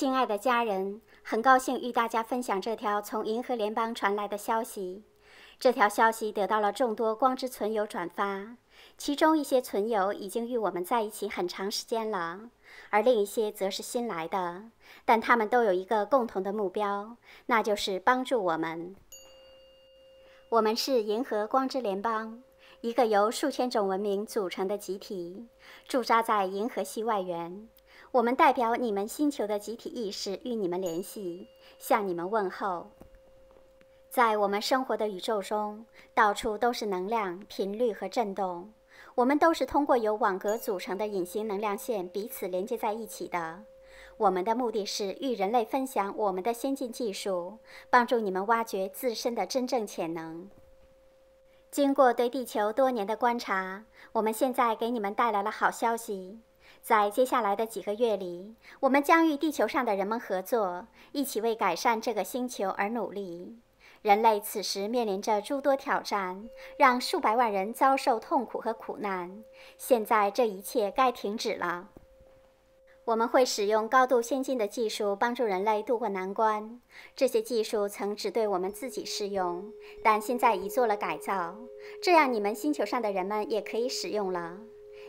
亲爱的家人，很高兴与大家分享这条从银河联邦传来的消息。这条消息得到了众多光之存友转发，其中一些存友已经与我们在一起很长时间了，而另一些则是新来的，但他们都有一个共同的目标，那就是帮助我们。我们是银河光之联邦，一个由数千种文明组成的集体，驻扎在银河系外缘。我们代表你们星球的集体意识与你们联系，向你们问候。在我们生活的宇宙中，到处都是能量、频率和震动。我们都是通过由网格组成的隐形能量线彼此连接在一起的。我们的目的是与人类分享我们的先进技术，帮助你们挖掘自身的真正潜能。经过对地球多年的观察，我们现在给你们带来了好消息。在接下来的几个月里，我们将与地球上的人们合作，一起为改善这个星球而努力。人类此时面临着诸多挑战，让数百万人遭受痛苦和苦难。现在这一切该停止了。我们会使用高度先进的技术帮助人类渡过难关。这些技术曾只对我们自己适用，但现在已做了改造，这样你们星球上的人们也可以使用了。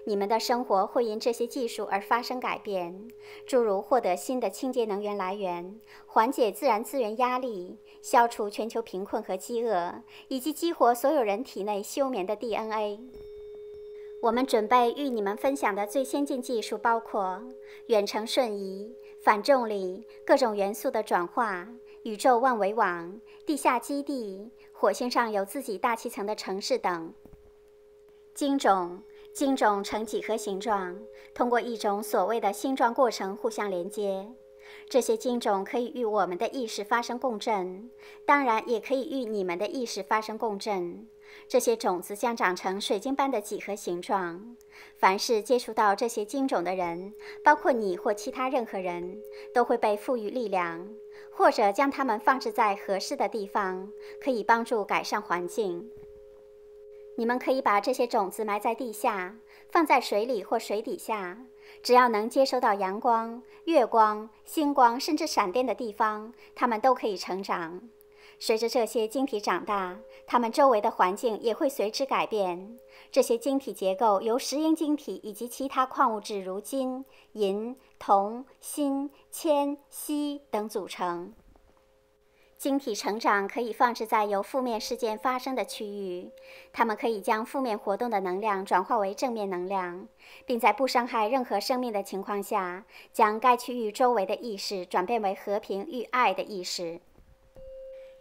你们的生活会因这些技术而发生改变，诸如获得新的清洁能源来源、缓解自然资源压力、消除全球贫困和饥饿，以及激活所有人体内休眠的 DNA。我们准备与你们分享的最先进技术包括远程瞬移、反重力、各种元素的转化、宇宙万维网、地下基地、火星上有自己大气层的城市等。金种。晶种呈几何形状，通过一种所谓的星状过程互相连接。这些晶种可以与我们的意识发生共振，当然也可以与你们的意识发生共振。这些种子将长成水晶般的几何形状。凡是接触到这些晶种的人，包括你或其他任何人，都会被赋予力量，或者将它们放置在合适的地方，可以帮助改善环境。你们可以把这些种子埋在地下，放在水里或水底下，只要能接收到阳光、月光、星光，甚至闪电的地方，它们都可以成长。随着这些晶体长大，它们周围的环境也会随之改变。这些晶体结构由石英晶体以及其他矿物质如金、银、铜、锌、铅、锡等组成。晶体成长可以放置在由负面事件发生的区域，它们可以将负面活动的能量转化为正面能量，并在不伤害任何生命的情况下，将该区域周围的意识转变为和平与爱的意识。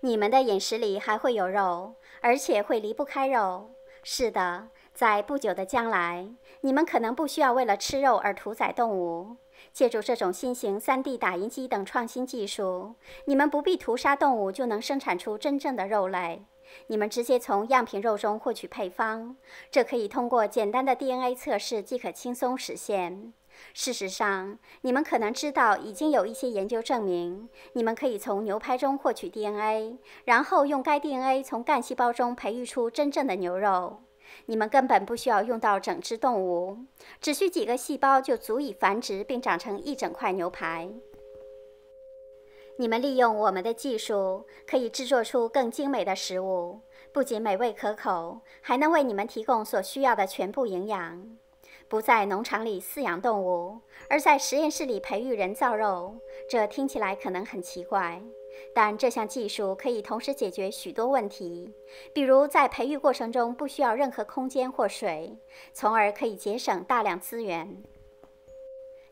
你们的饮食里还会有肉，而且会离不开肉。是的，在不久的将来，你们可能不需要为了吃肉而屠宰动物。借助这种新型 3D 打印机等创新技术，你们不必屠杀动物就能生产出真正的肉来。你们直接从样品肉中获取配方，这可以通过简单的 DNA 测试即可轻松实现。事实上，你们可能知道，已经有一些研究证明，你们可以从牛排中获取 DNA，然后用该 DNA 从干细胞中培育出真正的牛肉。你们根本不需要用到整只动物，只需几个细胞就足以繁殖并长成一整块牛排。你们利用我们的技术，可以制作出更精美的食物，不仅美味可口，还能为你们提供所需要的全部营养。不在农场里饲养动物，而在实验室里培育人造肉，这听起来可能很奇怪，但这项技术可以同时解决许多问题，比如在培育过程中不需要任何空间或水，从而可以节省大量资源。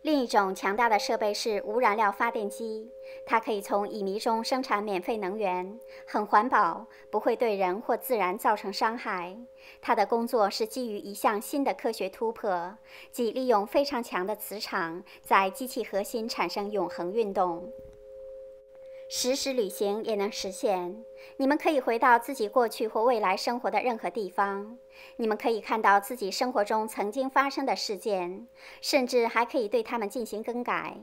另一种强大的设备是无燃料发电机，它可以从乙醚中生产免费能源，很环保，不会对人或自然造成伤害。它的工作是基于一项新的科学突破，即利用非常强的磁场在机器核心产生永恒运动。实时旅行也能实现。你们可以回到自己过去或未来生活的任何地方。你们可以看到自己生活中曾经发生的事件，甚至还可以对它们进行更改。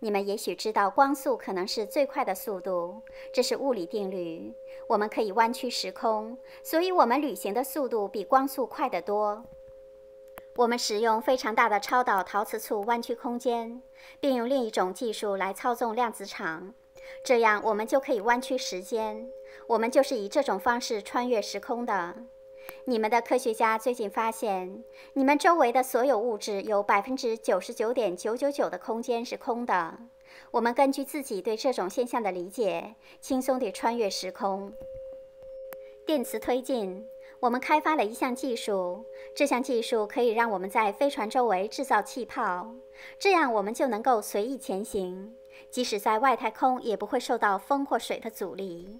你们也许知道，光速可能是最快的速度，这是物理定律。我们可以弯曲时空，所以我们旅行的速度比光速快得多。我们使用非常大的超导陶瓷簇弯曲空间，并用另一种技术来操纵量子场。这样，我们就可以弯曲时间。我们就是以这种方式穿越时空的。你们的科学家最近发现，你们周围的所有物质有百分之九十九点九九九的空间是空的。我们根据自己对这种现象的理解，轻松地穿越时空。电磁推进，我们开发了一项技术，这项技术可以让我们在飞船周围制造气泡，这样我们就能够随意前行。即使在外太空，也不会受到风或水的阻力。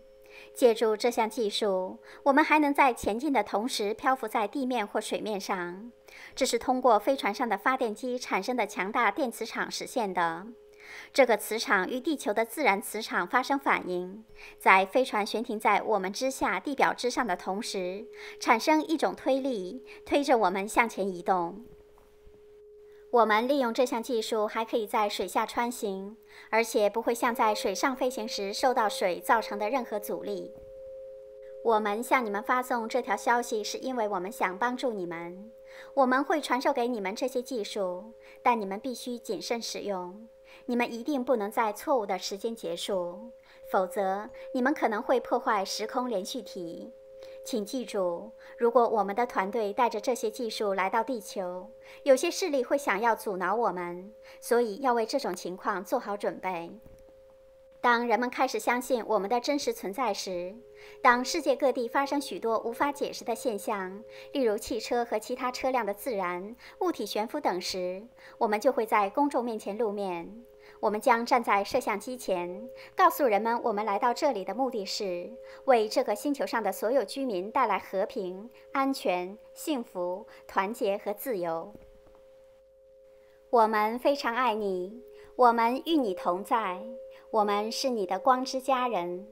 借助这项技术，我们还能在前进的同时漂浮在地面或水面上。这是通过飞船上的发电机产生的强大电磁场实现的。这个磁场与地球的自然磁场发生反应，在飞船悬停在我们之下地表之上的同时，产生一种推力，推着我们向前移动。我们利用这项技术还可以在水下穿行，而且不会像在水上飞行时受到水造成的任何阻力。我们向你们发送这条消息是因为我们想帮助你们。我们会传授给你们这些技术，但你们必须谨慎使用。你们一定不能在错误的时间结束，否则你们可能会破坏时空连续体。请记住，如果我们的团队带着这些技术来到地球，有些势力会想要阻挠我们，所以要为这种情况做好准备。当人们开始相信我们的真实存在时，当世界各地发生许多无法解释的现象，例如汽车和其他车辆的自燃、物体悬浮等时，我们就会在公众面前露面。我们将站在摄像机前，告诉人们，我们来到这里的目的是为这个星球上的所有居民带来和平、安全、幸福、团结和自由。我们非常爱你，我们与你同在，我们是你的光之家人。